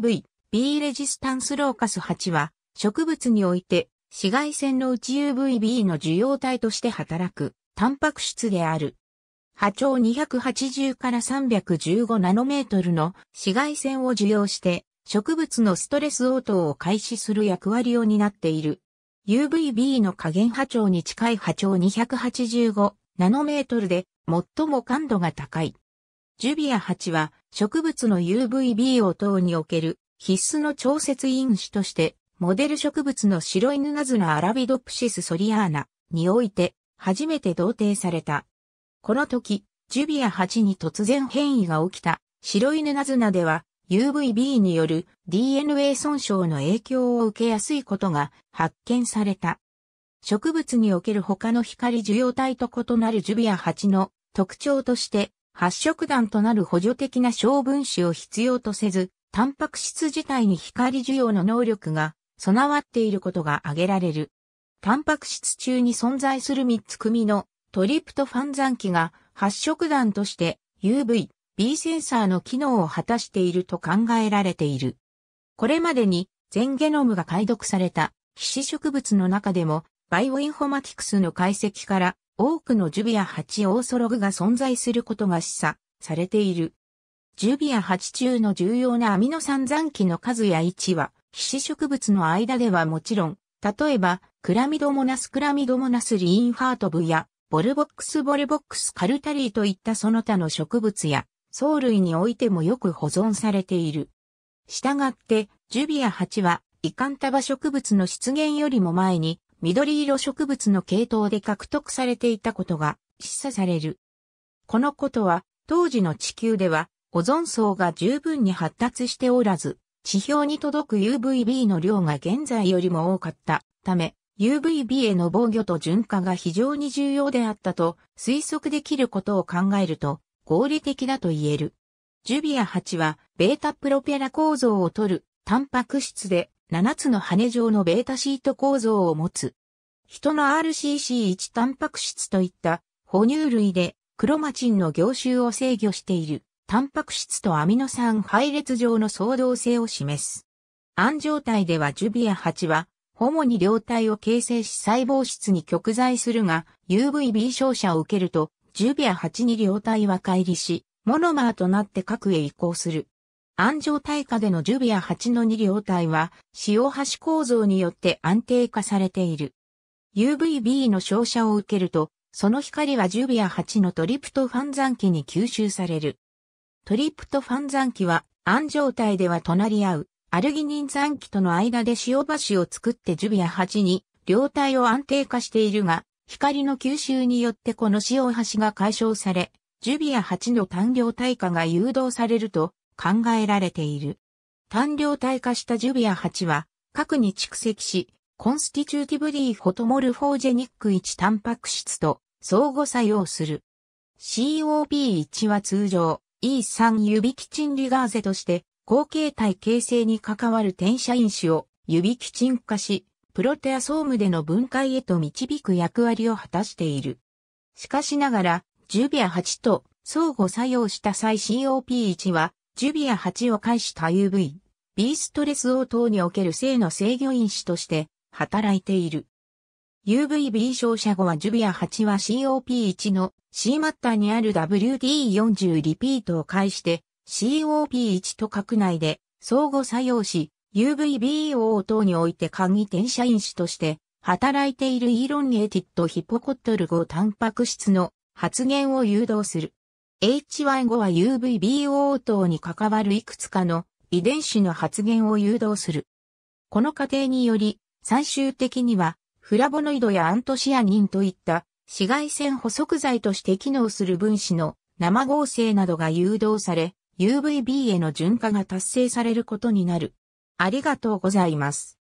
V、B レジスタンスローカス8は、植物において、紫外線の内 UVB の受容体として働く、タンパク質である。波長280から315ナノメートルの紫外線を受容して、植物のストレス応答を開始する役割を担っている。UVB の加減波長に近い波長285ナノメートルで最も感度が高い。ジュビア8は植物の UVB 応答における必須の調節因子として、モデル植物の白犬ナズナアラビドプシスソリアーナにおいて初めて同定された。この時、ジュビア8に突然変異が起きた白犬ナズナでは UVB による DNA 損傷の影響を受けやすいことが発見された。植物における他の光受容体と異なるジュビア8の特徴として発色弾となる補助的な小分子を必要とせず、タンパク質自体に光需要の能力が備わっていることが挙げられる。タンパク質中に存在する3つ組のトリプトファン残機が発色弾として UV、B センサーの機能を果たしていると考えられている。これまでに全ゲノムが解読された皮脂植物の中でもバイオインフォマティクスの解析から多くのジュビア8オーソログが存在することが示唆されている。ジュビア8中の重要なアミノ酸残基の数や位置は、騎士植物の間ではもちろん、例えば、クラミドモナスクラミドモナスリインハートブや、ボルボックスボルボックスカルタリーといったその他の植物や、藻類においてもよく保存されている。したがって、ジュビア8は、イカンタバ植物の出現よりも前に、緑色植物の系統で獲得されていたことが示唆される。このことは、当時の地球では、オゾン層が十分に発達しておらず、地表に届く UVB の量が現在よりも多かったため、UVB への防御と循化が非常に重要であったと推測できることを考えると合理的だと言える。ジュビア8はベータプロペラ構造を取るタンパク質で7つの羽状のベータシート構造を持つ人の RCC1 タンパク質といった哺乳類でクロマチンの凝集を制御しているタンパク質とアミノ酸配列上の相動性を示す。暗状態ではジュビア8は主に両体を形成し細胞質に極在するが UVB 照射を受けるとジュビア8に両体は乖離しモノマーとなって核へ移行する。暗状態下でのジュビア8の2両体は、使用端構造によって安定化されている。UVB の照射を受けると、その光はジュビア8のトリプトファン残機に吸収される。トリプトファン残機は、暗状態では隣り合う、アルギニン残機との間で塩橋を作ってジュビア8に、両体を安定化しているが、光の吸収によってこの塩橋が解消され、ジュビア8の単量体化が誘導されると考えられている。単量体化したジュビア8は、核に蓄積し、コンスティチューティブリーフォトモルフォージェニック1タンパク質と相互作用する。COP1 は通常 E3 ユビキチンリガーゼとして後形体形成に関わる転写因子をユビキチン化し、プロテアソームでの分解へと導く役割を果たしている。しかしながら、ジュビア8と相互作用した際 COP1 は、ジュビア8を介した UV、B ストレス応答における性の制御因子として働いている。UVB 照射後はジュビア8は COP1 の C マッターにある WD40 リピートを介して COP1 と核内で相互作用し UVBO 等において鍵転写因子として働いているイーロンエティッドヒポコットル5タンパク質の発現を誘導する。HY5 は UVBO 等に関わるいくつかの遺伝子の発現を誘導する。この過程により最終的には、フラボノイドやアントシアニンといった紫外線補足剤として機能する分子の生合成などが誘導され、UVB への順化が達成されることになる。ありがとうございます。